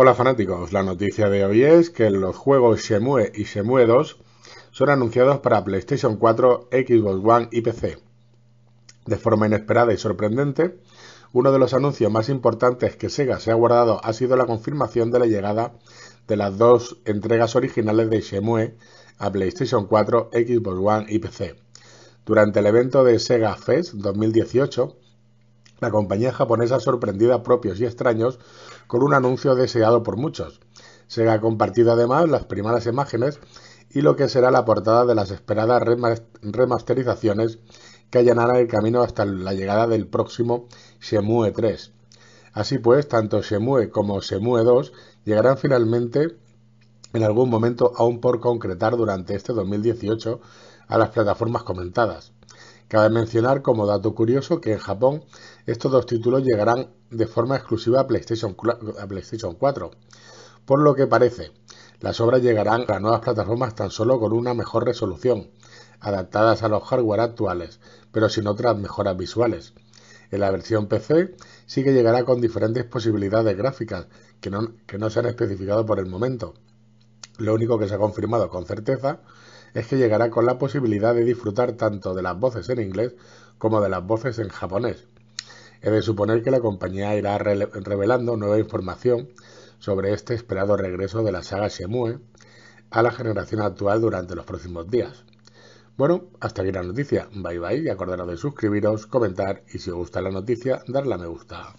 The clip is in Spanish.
Hola fanáticos, la noticia de hoy es que los juegos Shenmue y Shenmue 2 son anunciados para PlayStation 4, Xbox One y PC. De forma inesperada y sorprendente, uno de los anuncios más importantes que Sega se ha guardado ha sido la confirmación de la llegada de las dos entregas originales de Shenmue a PlayStation 4, Xbox One y PC. Durante el evento de Sega Fest 2018, la compañía japonesa sorprendida a propios y extraños con un anuncio deseado por muchos. Se ha compartido además las primeras imágenes y lo que será la portada de las esperadas remasterizaciones que allanarán el camino hasta la llegada del próximo Shemue 3. Así pues, tanto Shemue como Shemue 2 llegarán finalmente en algún momento aún por concretar durante este 2018 a las plataformas comentadas. Cabe mencionar como dato curioso que en Japón estos dos títulos llegarán de forma exclusiva a PlayStation, 4. Por lo que parece, las obras llegarán a nuevas plataformas tan solo con una mejor resolución, adaptadas a los hardware actuales, pero sin otras mejoras visuales. En la versión PC sí que llegará con diferentes posibilidades gráficas que no, que no se han especificado por el momento. Lo único que se ha confirmado con certeza es que llegará con la posibilidad de disfrutar tanto de las voces en inglés como de las voces en japonés. He de suponer que la compañía irá revelando nueva información sobre este esperado regreso de la saga Shemue a la generación actual durante los próximos días. Bueno, hasta aquí la noticia. Bye bye y acordaros de suscribiros, comentar y si os gusta la noticia, darle a me gusta.